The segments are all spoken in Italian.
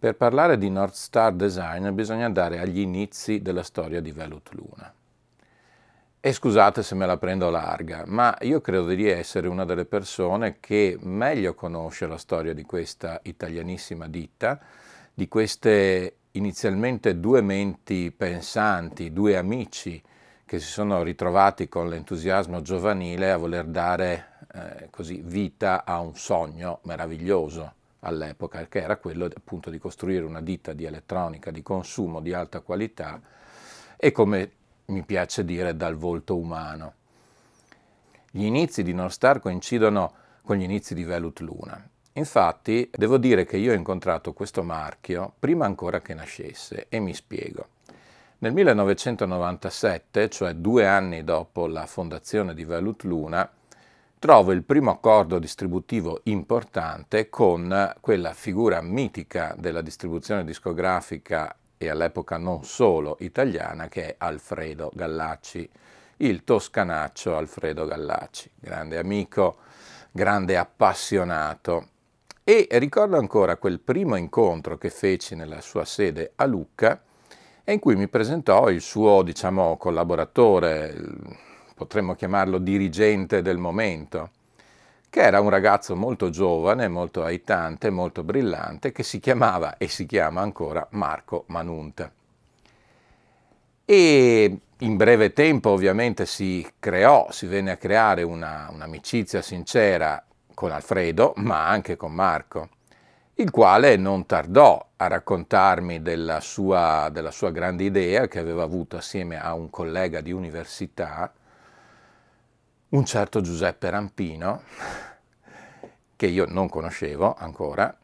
Per parlare di North Star Design bisogna andare agli inizi della storia di Velut Luna. E scusate se me la prendo larga, ma io credo di essere una delle persone che meglio conosce la storia di questa italianissima ditta, di queste inizialmente due menti pensanti, due amici che si sono ritrovati con l'entusiasmo giovanile a voler dare eh, così vita a un sogno meraviglioso all'epoca, che era quello appunto di costruire una ditta di elettronica di consumo di alta qualità e come mi piace dire dal volto umano. Gli inizi di North coincidono con gli inizi di Velut Luna. Infatti, devo dire che io ho incontrato questo marchio prima ancora che nascesse e mi spiego. Nel 1997, cioè due anni dopo la fondazione di Velut Luna, trovo il primo accordo distributivo importante con quella figura mitica della distribuzione discografica e all'epoca non solo italiana che è Alfredo Gallacci, il toscanaccio Alfredo Gallacci, grande amico, grande appassionato. E ricordo ancora quel primo incontro che feci nella sua sede a Lucca e in cui mi presentò il suo diciamo, collaboratore, potremmo chiamarlo dirigente del momento, che era un ragazzo molto giovane, molto aitante, molto brillante, che si chiamava e si chiama ancora Marco Manunta. E in breve tempo ovviamente si creò, si venne a creare una, un'amicizia sincera con Alfredo, ma anche con Marco, il quale non tardò a raccontarmi della sua, della sua grande idea che aveva avuto assieme a un collega di università, un certo Giuseppe Rampino, che io non conoscevo ancora,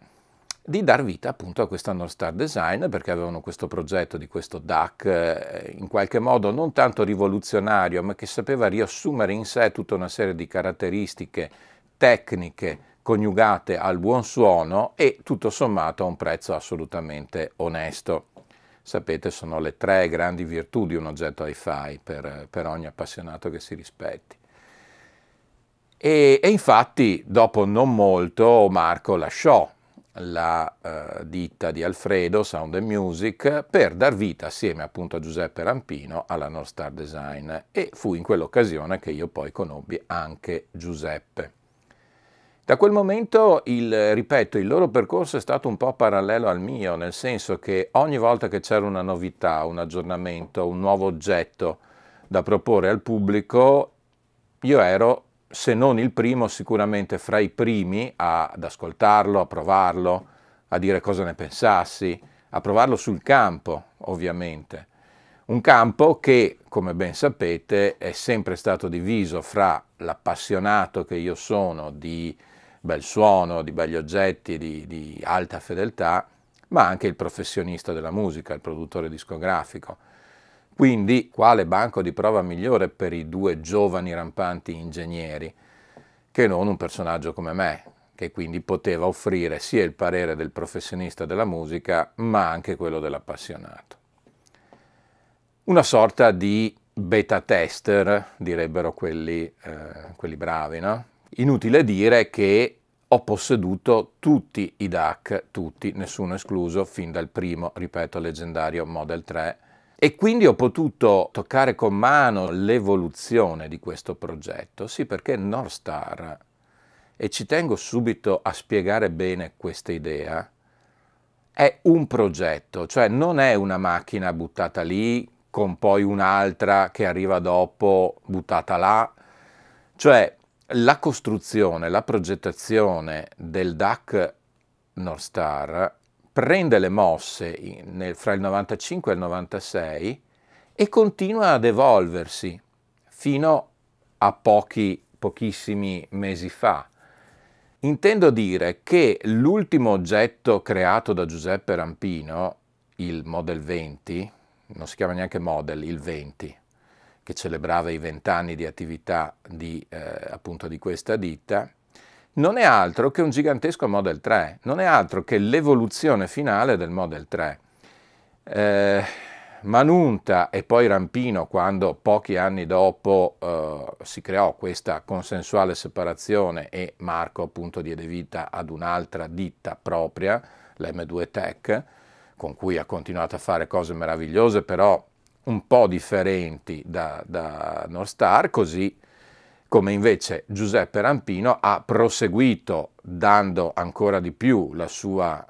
di dar vita appunto a questa North Star Design perché avevano questo progetto di questo DAC eh, in qualche modo non tanto rivoluzionario ma che sapeva riassumere in sé tutta una serie di caratteristiche tecniche coniugate al buon suono e tutto sommato a un prezzo assolutamente onesto. Sapete, sono le tre grandi virtù di un oggetto hi-fi per, per ogni appassionato che si rispetti. E, e infatti dopo non molto Marco lasciò la eh, ditta di Alfredo Sound and Music per dar vita assieme appunto a Giuseppe Rampino alla North Star Design e fu in quell'occasione che io poi conobbi anche Giuseppe. Da quel momento, il, ripeto, il loro percorso è stato un po' parallelo al mio, nel senso che ogni volta che c'era una novità, un aggiornamento, un nuovo oggetto da proporre al pubblico, io ero se non il primo, sicuramente fra i primi a, ad ascoltarlo, a provarlo, a dire cosa ne pensassi, a provarlo sul campo, ovviamente. Un campo che, come ben sapete, è sempre stato diviso fra l'appassionato che io sono di bel suono, di belli oggetti, di, di alta fedeltà, ma anche il professionista della musica, il produttore discografico. Quindi quale banco di prova migliore per i due giovani rampanti ingegneri che non un personaggio come me, che quindi poteva offrire sia il parere del professionista della musica, ma anche quello dell'appassionato. Una sorta di beta tester, direbbero quelli, eh, quelli bravi, no? Inutile dire che ho posseduto tutti i DAC, tutti, nessuno escluso, fin dal primo, ripeto, leggendario Model 3 e quindi ho potuto toccare con mano l'evoluzione di questo progetto, sì perché North Star, e ci tengo subito a spiegare bene questa idea, è un progetto, cioè non è una macchina buttata lì con poi un'altra che arriva dopo buttata là, cioè la costruzione, la progettazione del DAC North Star prende le mosse nel, fra il 95 e il 96 e continua ad evolversi fino a pochi, pochissimi mesi fa. Intendo dire che l'ultimo oggetto creato da Giuseppe Rampino, il Model 20, non si chiama neanche Model, il 20, che celebrava i vent'anni di attività di, eh, appunto di questa ditta, non è altro che un gigantesco Model 3, non è altro che l'evoluzione finale del Model 3. Eh, Manunta e poi Rampino, quando pochi anni dopo eh, si creò questa consensuale separazione e Marco appunto diede vita ad un'altra ditta propria, l'M2 Tech, con cui ha continuato a fare cose meravigliose, però un po' differenti da, da North Star, così come invece Giuseppe Rampino ha proseguito dando ancora di più la sua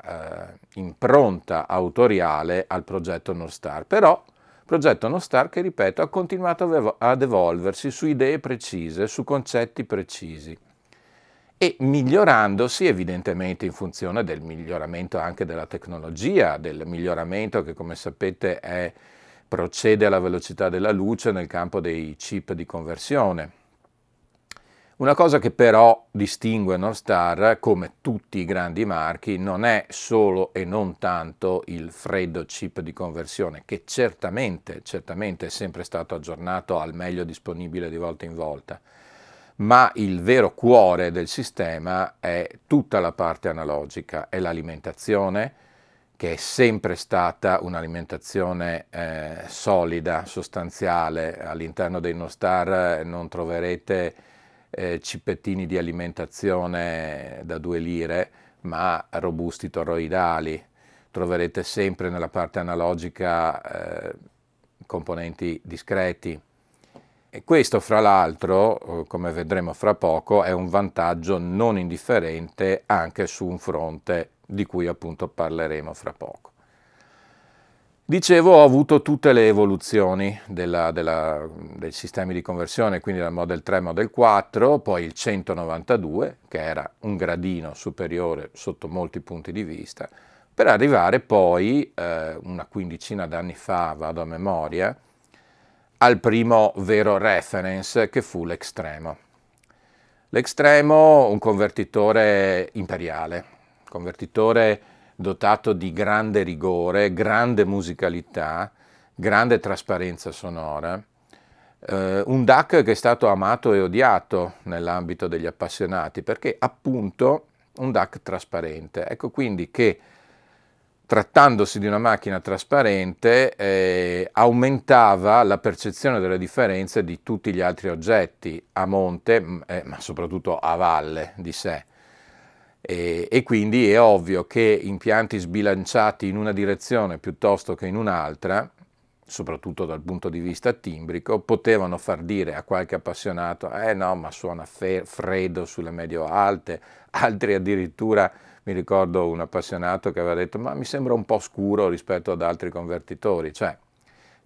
eh, impronta autoriale al progetto North Star. Però progetto North Star che, ripeto, ha continuato ad evolversi su idee precise, su concetti precisi e migliorandosi evidentemente in funzione del miglioramento anche della tecnologia, del miglioramento che come sapete è, procede alla velocità della luce nel campo dei chip di conversione. Una cosa che però distingue North Star, come tutti i grandi marchi, non è solo e non tanto il freddo chip di conversione, che certamente, certamente è sempre stato aggiornato al meglio disponibile di volta in volta, ma il vero cuore del sistema è tutta la parte analogica, è l'alimentazione, che è sempre stata un'alimentazione eh, solida, sostanziale. All'interno dei Nostar eh, non troverete eh, cipettini di alimentazione da 2 lire, ma robusti toroidali. Troverete sempre nella parte analogica eh, componenti discreti. E questo, fra l'altro, eh, come vedremo fra poco, è un vantaggio non indifferente anche su un fronte di cui appunto parleremo fra poco. Dicevo, ho avuto tutte le evoluzioni della, della, dei sistemi di conversione, quindi dal Model 3 Model 4, poi il 192, che era un gradino superiore sotto molti punti di vista, per arrivare poi, eh, una quindicina d'anni fa, vado a memoria, al primo vero reference che fu l'Extremo. L'Extremo, un convertitore imperiale, convertitore dotato di grande rigore, grande musicalità, grande trasparenza sonora. Eh, un DAC che è stato amato e odiato nell'ambito degli appassionati perché appunto un DAC trasparente. Ecco quindi che trattandosi di una macchina trasparente eh, aumentava la percezione delle differenze di tutti gli altri oggetti a monte eh, ma soprattutto a valle di sé. E, eh, e, quindi è ovvio che impianti sbilanciati in una direzione piuttosto che in un'altra, soprattutto dal punto di vista timbrico, potevano far dire a qualche appassionato eh no, ma suona fe- freddo sulle medio-alte, altri addirittura, mi ricordo un appassionato che aveva detto ma mi sembra un po' scuro rispetto ad altri convertitori, cioè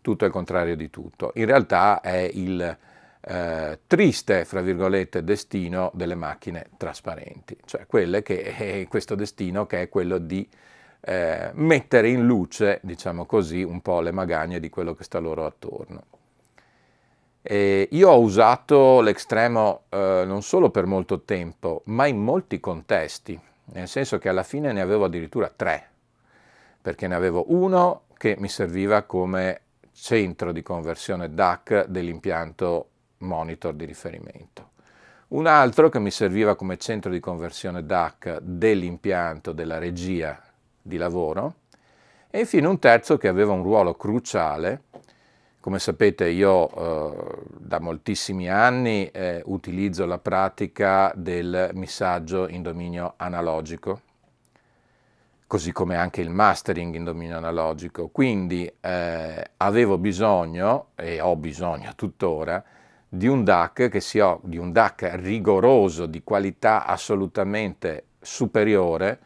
tutto è il contrario di tutto. In realtà è il eh, triste, fra virgolette, destino delle macchine trasparenti, cioè quelle che, è eh, questo destino che è quello di eh, mettere in luce, diciamo così, un po' le magagne di quello che sta loro attorno. E io ho usato l'extremo eh, non solo per molto tempo, ma in molti contesti, nel senso che alla fine ne avevo addirittura tre, perché ne avevo uno che mi serviva come centro di conversione DAC dell'impianto monitor di riferimento. Un altro che mi serviva come centro di conversione DAC dell'impianto della regia di lavoro e infine un terzo che aveva un ruolo cruciale. Come sapete io eh, da moltissimi anni eh, utilizzo la pratica del missaggio in dominio analogico, così come anche il mastering in dominio analogico. Quindi eh, avevo bisogno, e ho bisogno tuttora, di un DAC che sia di un DAC rigoroso, di qualità assolutamente superiore,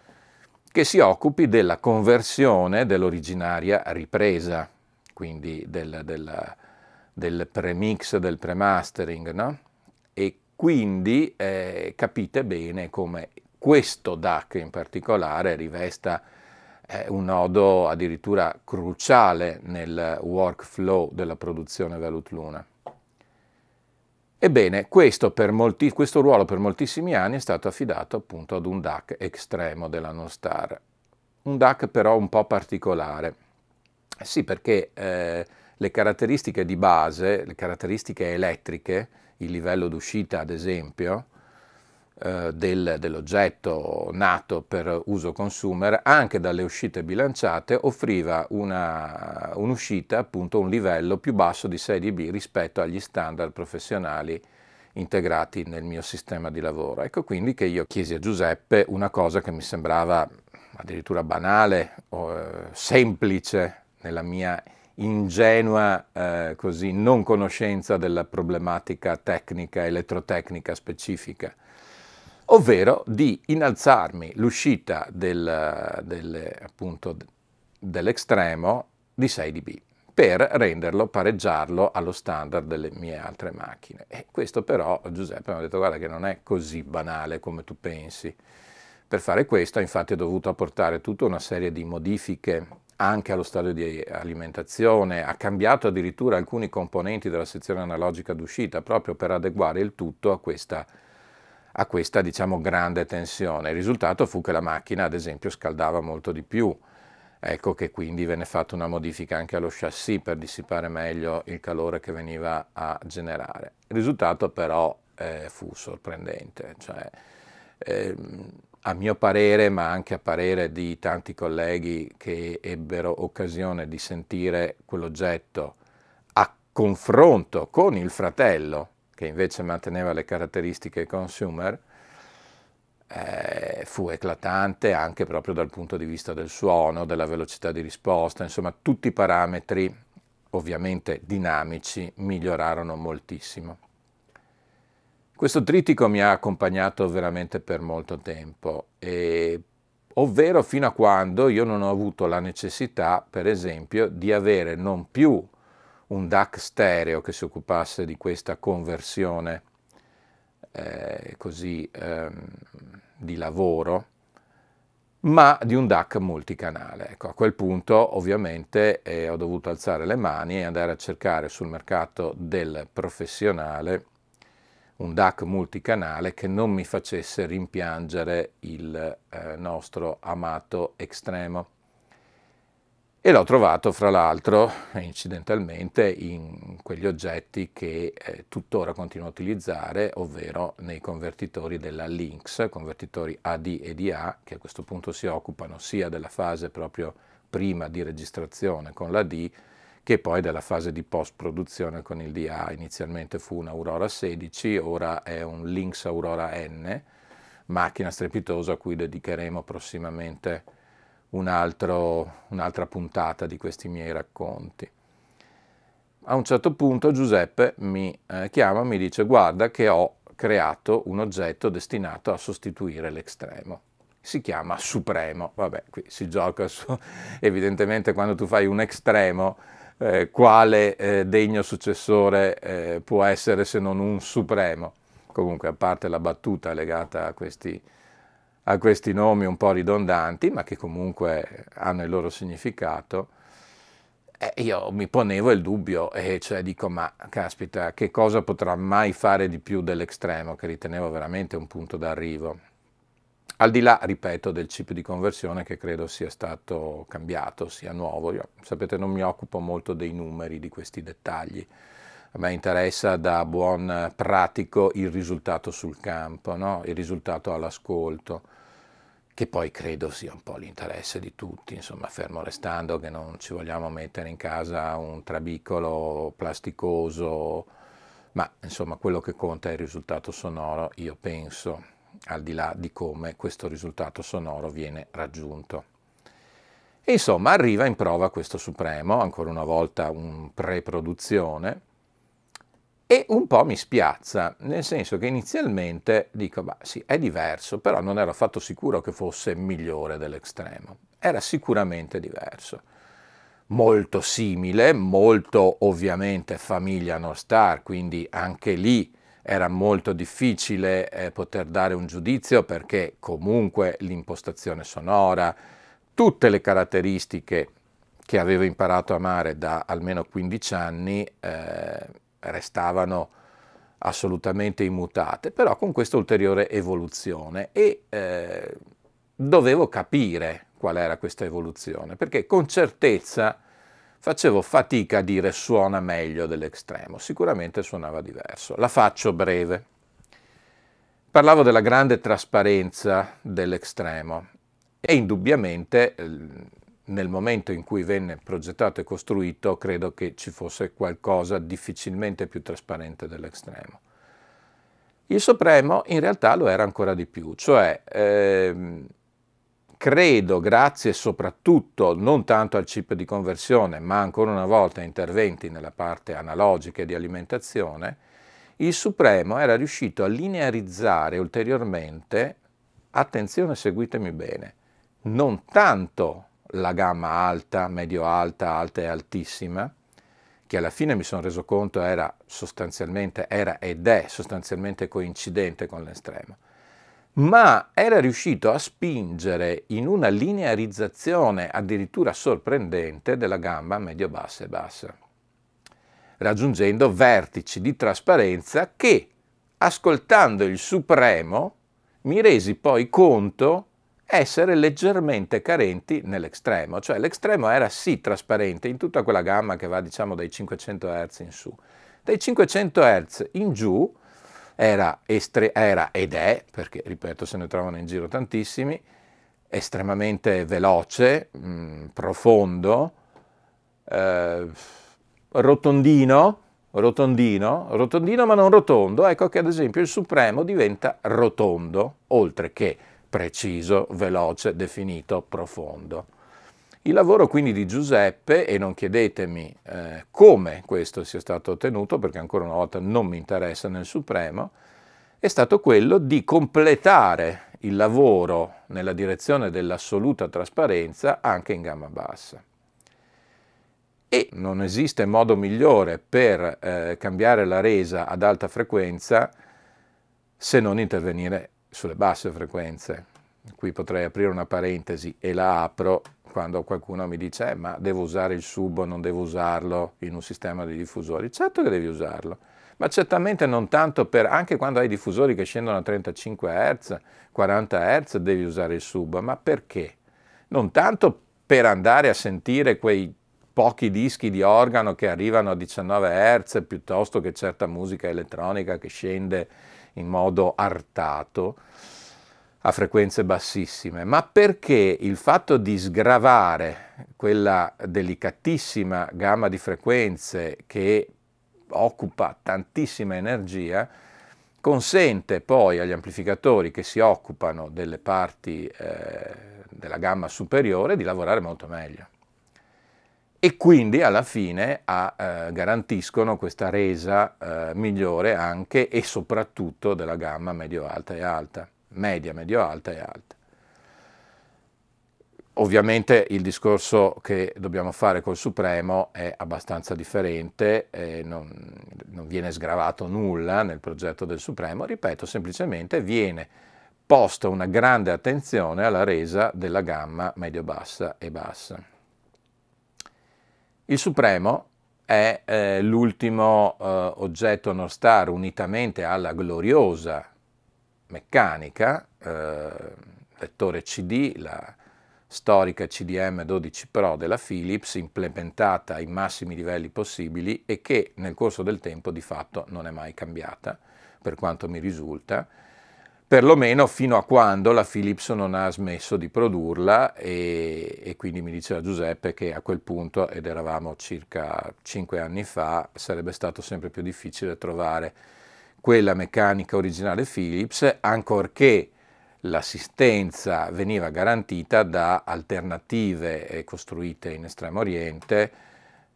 che si occupi della conversione dell'originaria ripresa, quindi del, del, del premix, del premastering, no? E quindi eh, capite bene come questo DAC in particolare rivesta eh, un nodo addirittura cruciale nel workflow della produzione Valutluna. Ebbene, questo, molti, questo, ruolo per moltissimi anni è stato affidato appunto ad un DAC estremo della Nostar, un DAC però un po' particolare. Sì, perché eh, le caratteristiche di base, le caratteristiche elettriche, il livello d'uscita ad esempio, eh, del, dell'oggetto nato per uso consumer, anche dalle uscite bilanciate, offriva una, un'uscita, appunto un livello più basso di 6 dB rispetto agli standard professionali integrati nel mio sistema di lavoro. Ecco quindi che io chiesi a Giuseppe una cosa che mi sembrava addirittura banale o eh, semplice nella mia ingenua eh, così, non conoscenza della problematica tecnica, elettrotecnica specifica ovvero di innalzarmi l'uscita del, del, appunto, dell'estremo di 6 dB per renderlo, pareggiarlo allo standard delle mie altre macchine. E questo però Giuseppe mi ha detto guarda che non è così banale come tu pensi. Per fare questo infatti ho dovuto apportare tutta una serie di modifiche anche allo stadio di alimentazione, ha cambiato addirittura alcuni componenti della sezione analogica d'uscita proprio per adeguare il tutto a questa a questa diciamo, grande tensione. Il risultato fu che la macchina ad esempio scaldava molto di più, ecco che quindi venne fatta una modifica anche allo chassis per dissipare meglio il calore che veniva a generare. Il risultato però eh, fu sorprendente, cioè, eh, a mio parere, ma anche a parere di tanti colleghi che ebbero occasione di sentire quell'oggetto a confronto con il fratello che invece manteneva le caratteristiche consumer, eh, fu eclatante anche proprio dal punto di vista del suono, della velocità di risposta, insomma tutti i parametri ovviamente dinamici migliorarono moltissimo. Questo tritico mi ha accompagnato veramente per molto tempo, e, ovvero fino a quando io non ho avuto la necessità, per esempio, di avere non più un DAC stereo che si occupasse di questa conversione eh, così ehm, di lavoro, ma di un DAC multicanale. Ecco, a quel punto ovviamente eh, ho dovuto alzare le mani e andare a cercare sul mercato del professionale un DAC multicanale che non mi facesse rimpiangere il eh, nostro amato estremo e l'ho trovato fra l'altro incidentalmente in quegli oggetti che eh, tuttora continuo a utilizzare, ovvero nei convertitori della Lynx, convertitori AD e DA, che a questo punto si occupano sia della fase proprio prima di registrazione con la D che poi della fase di post-produzione con il DA. Inizialmente fu un Aurora 16, ora è un Lynx Aurora N, macchina strepitosa a cui dedicheremo prossimamente un altro, un'altra puntata di questi miei racconti. A un certo punto Giuseppe mi eh, chiama e mi dice guarda che ho creato un oggetto destinato a sostituire l'estremo. Si chiama supremo, vabbè qui si gioca su, evidentemente quando tu fai un estremo eh, quale eh, degno successore eh, può essere se non un supremo. Comunque a parte la battuta legata a questi a questi nomi un po' ridondanti, ma che comunque hanno il loro significato, eh, io mi ponevo il dubbio, e cioè dico, ma caspita, che cosa potrà mai fare di più dell'estremo, che ritenevo veramente un punto d'arrivo? Al di là, ripeto, del chip di conversione che credo sia stato cambiato, sia nuovo, io, sapete non mi occupo molto dei numeri, di questi dettagli, a me interessa da buon pratico il risultato sul campo, no? il risultato all'ascolto, che poi credo sia un po' l'interesse di tutti, insomma, fermo restando che non ci vogliamo mettere in casa un trabicolo plasticoso, ma insomma quello che conta è il risultato sonoro, io penso, al di là di come questo risultato sonoro viene raggiunto. E insomma arriva in prova questo Supremo, ancora una volta un pre-produzione, e un po' mi spiazza, nel senso che inizialmente dico, ma sì, è diverso, però non ero affatto sicuro che fosse migliore dell'estremo, era sicuramente diverso. Molto simile, molto ovviamente famiglia North Star, quindi anche lì era molto difficile eh, poter dare un giudizio perché comunque l'impostazione sonora, tutte le caratteristiche che avevo imparato a amare da almeno 15 anni eh, restavano assolutamente immutate, però con questa ulteriore evoluzione e eh, dovevo capire qual era questa evoluzione, perché con certezza facevo fatica a dire suona meglio dell'estremo, sicuramente suonava diverso. La faccio breve. Parlavo della grande trasparenza dell'estremo e indubbiamente ehm, nel momento in cui venne progettato e costruito credo che ci fosse qualcosa difficilmente più trasparente dell'estremo. Il Supremo in realtà lo era ancora di più, cioè ehm, credo grazie soprattutto non tanto al chip di conversione ma ancora una volta a interventi nella parte analogica e di alimentazione, il Supremo era riuscito a linearizzare ulteriormente, attenzione seguitemi bene, non tanto la gamma alta, medio alta, alta e altissima, che alla fine mi sono reso conto era sostanzialmente, era ed è sostanzialmente coincidente con l'estremo, ma era riuscito a spingere in una linearizzazione addirittura sorprendente della gamma medio-bassa e bassa, raggiungendo vertici di trasparenza che, ascoltando il supremo, mi resi poi conto essere leggermente carenti nell'estremo, cioè l'estremo era sì trasparente in tutta quella gamma che va diciamo dai 500 Hz in su, dai 500 Hz in giù era, estre- era ed è, perché ripeto se ne trovano in giro tantissimi, estremamente veloce, mh, mm, profondo, eh, rotondino, rotondino, rotondino ma non rotondo, ecco che ad esempio il supremo diventa rotondo, oltre che preciso, veloce, definito, profondo. Il lavoro quindi di Giuseppe, e non chiedetemi eh, come questo sia stato ottenuto, perché ancora una volta non mi interessa nel Supremo, è stato quello di completare il lavoro nella direzione dell'assoluta trasparenza anche in gamma bassa. E non esiste modo migliore per eh, cambiare la resa ad alta frequenza se non intervenire sulle basse frequenze. Qui potrei aprire una parentesi e la apro quando qualcuno mi dice eh, ma devo usare il sub o non devo usarlo in un sistema di diffusori. Certo che devi usarlo, ma certamente non tanto per, anche quando hai diffusori che scendono a 35 Hz, 40 Hz devi usare il sub, ma perché? Non tanto per andare a sentire quei pochi dischi di organo che arrivano a 19 Hz piuttosto che certa musica elettronica che scende in modo artato a frequenze bassissime, ma perché il fatto di sgravare quella delicatissima gamma di frequenze che occupa tantissima energia consente poi agli amplificatori che si occupano delle parti eh, della gamma superiore di lavorare molto meglio e quindi alla fine a, eh, garantiscono questa resa eh, migliore anche e soprattutto della gamma medio-alta e alta, media, medio-alta e alta. Ovviamente il discorso che dobbiamo fare col Supremo è abbastanza differente, eh, non, non viene sgravato nulla nel progetto del Supremo, ripeto, semplicemente viene posta una grande attenzione alla resa della gamma medio-bassa e bassa. Il Supremo è eh, l'ultimo eh, oggetto non Star unitamente alla gloriosa meccanica, eh, lettore CD, la storica CDM 12 Pro della Philips, implementata ai massimi livelli possibili e che nel corso del tempo di fatto non è mai cambiata, per quanto mi risulta, perlomeno fino a quando la Philips non ha smesso di produrla e, e, quindi mi diceva Giuseppe che a quel punto, ed eravamo circa cinque anni fa, sarebbe stato sempre più difficile trovare quella meccanica originale Philips, ancorché l'assistenza veniva garantita da alternative eh, costruite in Estremo Oriente,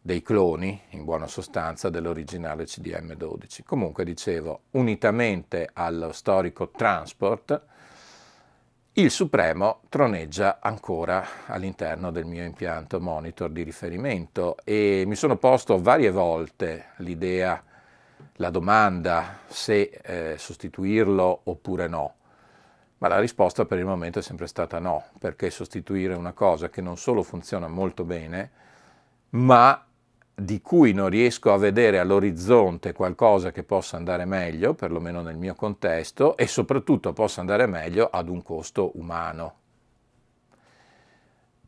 dei cloni, in buona sostanza, dell'originale CDM12. Comunque, dicevo, unitamente allo storico transport, il Supremo troneggia ancora all'interno del mio impianto monitor di riferimento e mi sono posto varie volte l'idea, la domanda se eh, sostituirlo oppure no. Ma la risposta per il momento è sempre stata no, perché sostituire una cosa che non solo funziona molto bene, ma di cui non riesco a vedere all'orizzonte qualcosa che possa andare meglio, perlomeno nel mio contesto, e soprattutto possa andare meglio ad un costo umano.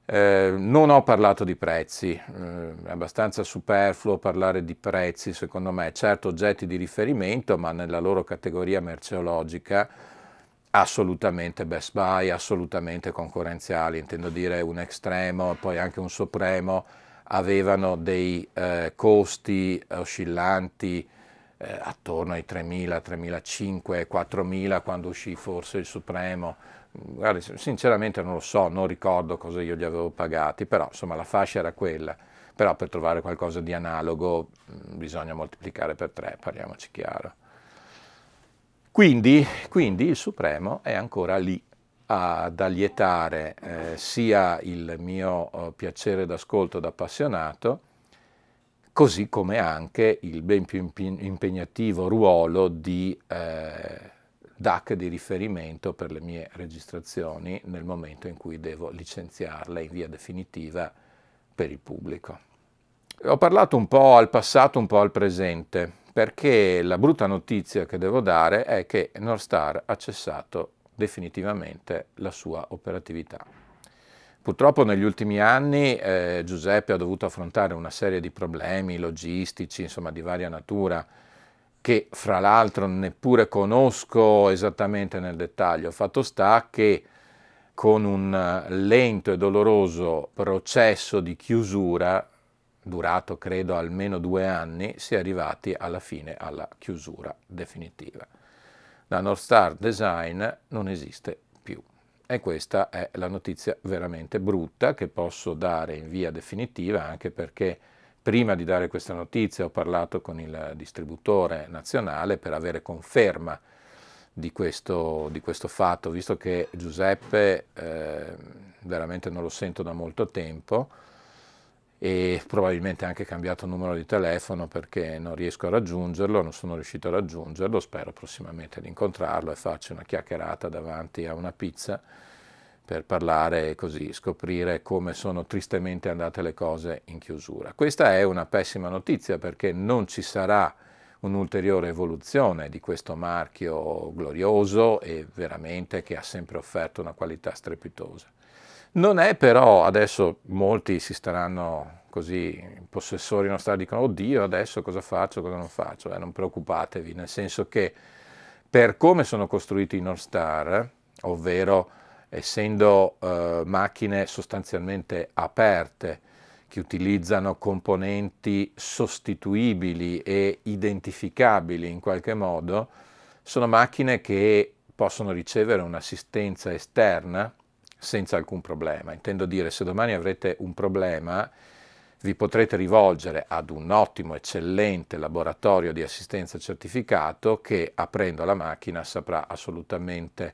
Eh, non ho parlato di prezzi, eh, è abbastanza superfluo parlare di prezzi secondo me, certo oggetti di riferimento, ma nella loro categoria merceologica assolutamente best buy, assolutamente concorrenziali, intendo dire un estremo, e poi anche un supremo avevano dei eh, costi oscillanti eh, attorno ai 3.000, 3.500, 4.000 quando uscì forse il Supremo. Guardi, sinceramente non lo so, non ricordo cosa io gli avevo pagati, però insomma la fascia era quella. Però per trovare qualcosa di analogo mh, mm, bisogna moltiplicare per 3, parliamoci chiaro. Quindi, quindi il Supremo è ancora lì ad allietare eh, sia il mio eh, piacere d'ascolto da appassionato, così come anche il ben più impegnativo ruolo di eh, DAC di riferimento per le mie registrazioni nel momento in cui devo licenziarle in via definitiva per il pubblico. Ho parlato un po' al passato, un po' al presente, perché la brutta notizia che devo dare è che North Star ha cessato definitivamente la sua operatività. Purtroppo negli ultimi anni eh, Giuseppe ha dovuto affrontare una serie di problemi logistici, insomma di varia natura, che fra l'altro neppure conosco esattamente nel dettaglio. Fatto sta che con un eh, lento e doloroso processo di chiusura, durato credo almeno due anni, si è arrivati alla fine alla chiusura definitiva la North Star Design non esiste più. E questa è la notizia veramente brutta che posso dare in via definitiva anche perché prima di dare questa notizia ho parlato con il distributore nazionale per avere conferma di questo, di questo fatto, visto che Giuseppe eh, veramente non lo sento da molto tempo e probabilmente anche cambiato numero di telefono perché non riesco a raggiungerlo, non sono riuscito a raggiungerlo, spero prossimamente di incontrarlo e farci una chiacchierata davanti a una pizza per parlare e così scoprire come sono tristemente andate le cose in chiusura. Questa è una pessima notizia perché non ci sarà un'ulteriore evoluzione di questo marchio glorioso e veramente che ha sempre offerto una qualità strepitosa. Non è però, adesso molti si staranno così possessori nostri dicono oddio adesso cosa faccio, cosa non faccio, eh, non preoccupatevi, nel senso che per come sono costruiti i North Star, ovvero essendo eh, macchine sostanzialmente aperte, che utilizzano componenti sostituibili e identificabili in qualche modo, sono macchine che possono ricevere un'assistenza esterna senza alcun problema. Intendo dire, se domani avrete un problema, vi potrete rivolgere ad un ottimo, eccellente laboratorio di assistenza certificato che, aprendo la macchina, saprà assolutamente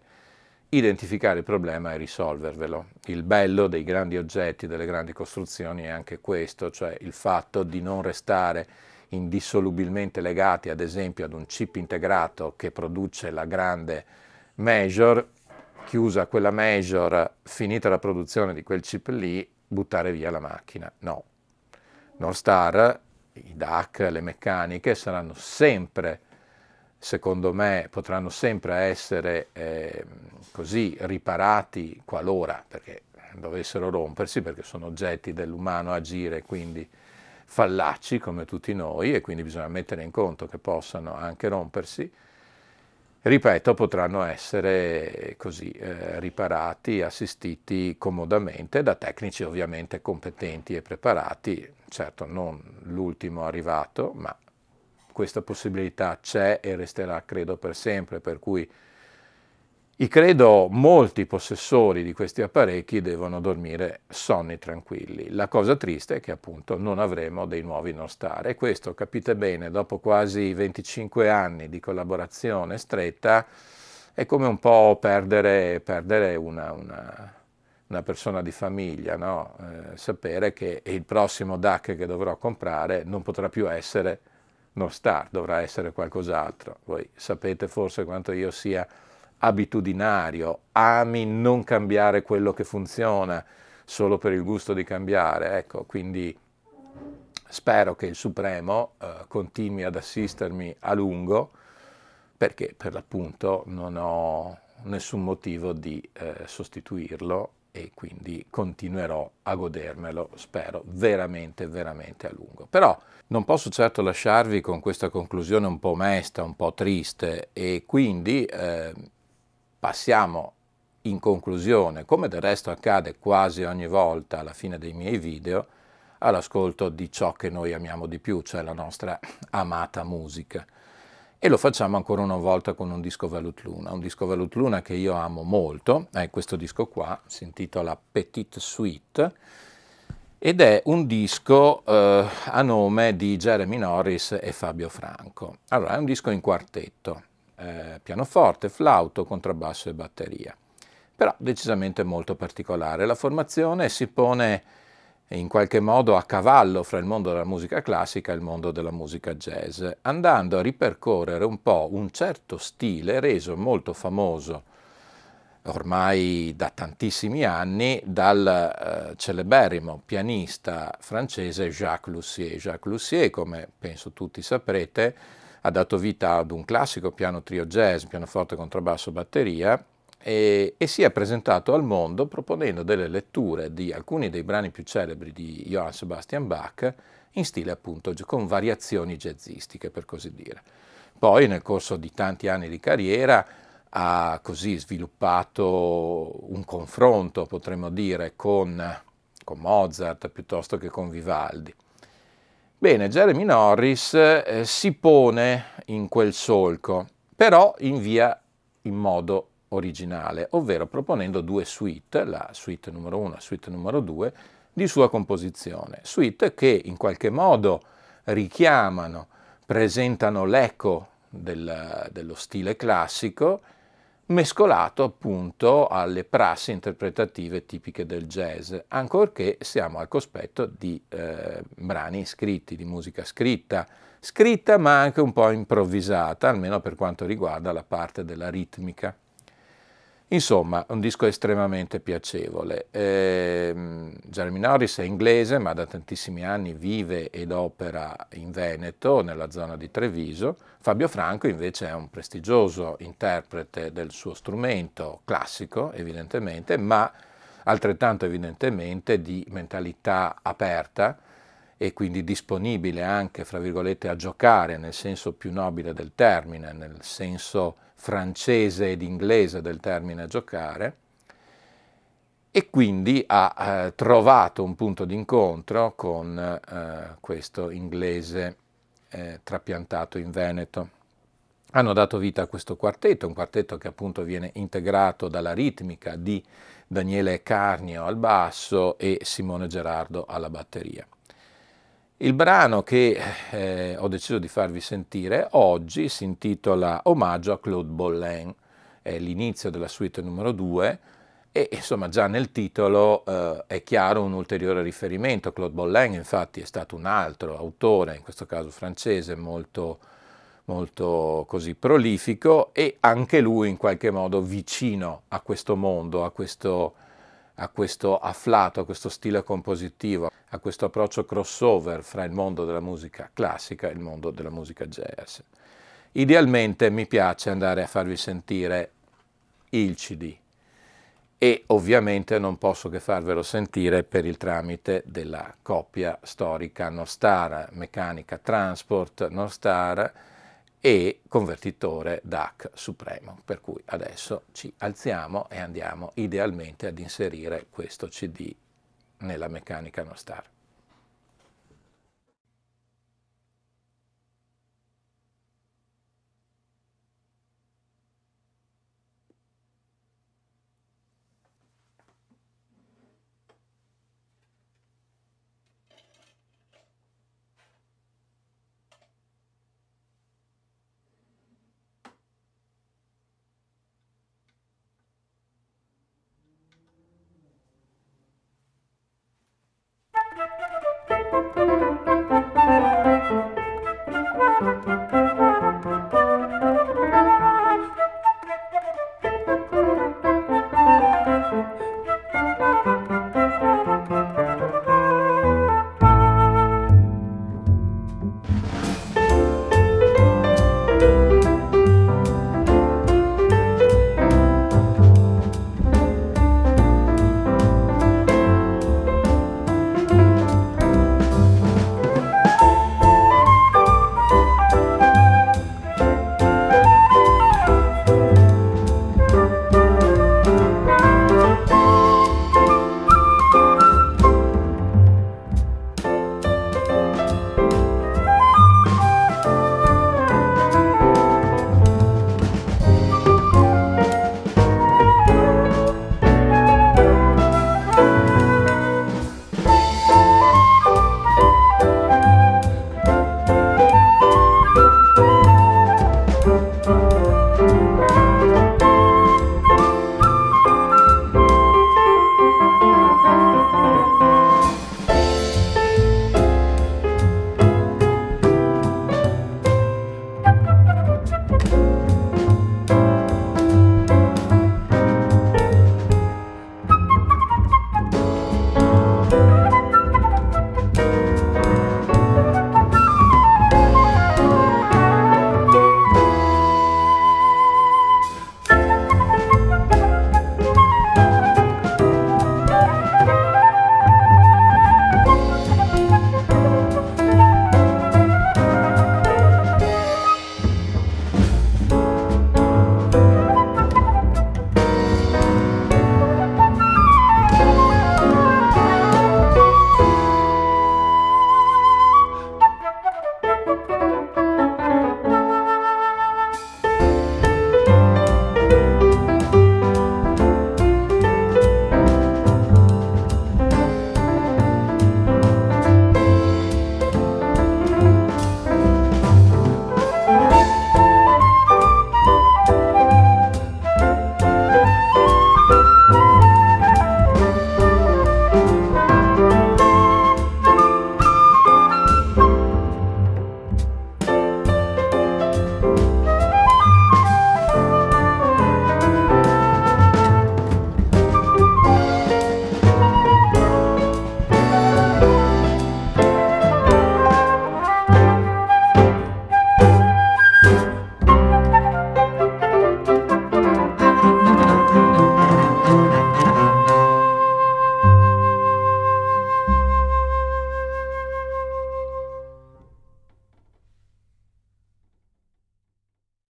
identificare il problema e risolvervelo. Il bello dei grandi oggetti, delle grandi costruzioni è anche questo, cioè il fatto di non restare indissolubilmente legati ad esempio ad un chip integrato che produce la grande major chiusa quella major, finita la produzione di quel chip lì, buttare via la macchina. No. North Star, i DAC, le meccaniche saranno sempre, secondo me, potranno sempre essere eh, così riparati qualora, perché dovessero rompersi, perché sono oggetti dell'umano agire, quindi fallaci come tutti noi e quindi bisogna mettere in conto che possano anche rompersi ripeto, potranno essere così eh, riparati, assistiti comodamente da tecnici ovviamente competenti e preparati, certo non l'ultimo arrivato, ma questa possibilità c'è e resterà credo per sempre, per cui i credo molti possessori di questi apparecchi devono dormire sonni tranquilli. La cosa triste è che appunto non avremo dei nuovi non-star e questo capite bene, dopo quasi 25 anni di collaborazione stretta è come un po' perdere, perdere una, una, una, persona di famiglia, no? eh, sapere che il prossimo DAC che dovrò comprare non potrà più essere non-star, dovrà essere qualcos'altro. Voi sapete forse quanto io sia abitudinario, ami non cambiare quello che funziona solo per il gusto di cambiare. Ecco, quindi spero che il Supremo eh, continui ad assistermi a lungo perché per l'appunto non ho nessun motivo di eh, sostituirlo e quindi continuerò a godermelo, spero, veramente, veramente a lungo. Però non posso certo lasciarvi con questa conclusione un po' mesta, un po' triste e quindi eh, passiamo in conclusione, come del resto accade quasi ogni volta alla fine dei miei video, all'ascolto di ciò che noi amiamo di più, cioè la nostra amata musica. E lo facciamo ancora una volta con un disco Valut Luna, un disco Valut Luna che io amo molto, è questo disco qua, si intitola Petite Suite, ed è un disco eh, a nome di Jeremy Norris e Fabio Franco. Allora, è un disco in quartetto, eh, pianoforte, flauto, contrabbasso e batteria. Però decisamente molto particolare. La formazione si pone in qualche modo a cavallo fra il mondo della musica classica e il mondo della musica jazz, andando a ripercorrere un po' un certo stile reso molto famoso ormai da tantissimi anni dal eh, celeberrimo pianista francese Jacques Lussier. Jacques Lussier, come penso tutti saprete, ha dato vita ad un classico piano trio jazz, pianoforte, contrabbasso, batteria, e, e, si è presentato al mondo proponendo delle letture di alcuni dei brani più celebri di Johann Sebastian Bach in stile appunto con variazioni jazzistiche per così dire. Poi nel corso di tanti anni di carriera ha così sviluppato un confronto, potremmo dire, con, con Mozart piuttosto che con Vivaldi. Bene, Jeremy Norris eh, si pone in quel solco, però in via in modo originale, ovvero proponendo due suite, la suite numero 1 e la suite numero 2, di sua composizione. Suite che in qualche modo richiamano, presentano l'eco del, dello stile classico mescolato appunto alle prassi interpretative tipiche del jazz, ancorché siamo al cospetto di eh, brani scritti, di musica scritta, scritta ma anche un po' improvvisata, almeno per quanto riguarda la parte della ritmica. Insomma, un disco estremamente piacevole. Eh, Jeremy Norris è inglese, ma da tantissimi anni vive ed opera in Veneto, nella zona di Treviso. Fabio Franco invece è un prestigioso interprete del suo strumento, classico evidentemente, ma altrettanto evidentemente di mentalità aperta, e quindi disponibile anche, fra virgolette, a giocare nel senso più nobile del termine, nel senso francese ed inglese del termine giocare, e quindi ha eh, trovato un punto d'incontro con eh, questo inglese eh, trapiantato in Veneto. Hanno dato vita a questo quartetto, un quartetto che appunto viene integrato dalla ritmica di Daniele Carnio al basso e Simone Gerardo alla batteria. Il brano che eh, ho deciso di farvi sentire oggi si intitola Omaggio a Claude Bollin, è l'inizio della suite numero 2 e insomma già nel titolo eh, è chiaro un ulteriore riferimento. Claude Bollin infatti è stato un altro autore, in questo caso francese, molto, molto così prolifico e anche lui in qualche modo vicino a questo mondo, a questo a questo afflato, a questo stile compositivo, a questo approccio crossover fra il mondo della musica classica e il mondo della musica jazz. Idealmente mi piace andare a farvi sentire il CD e ovviamente non posso che farvelo sentire per il tramite della coppia storica Nostara, meccanica Transport Nostara, e convertitore DAC supremo, per cui adesso ci alziamo e andiamo idealmente ad inserire questo CD nella meccanica NoStar.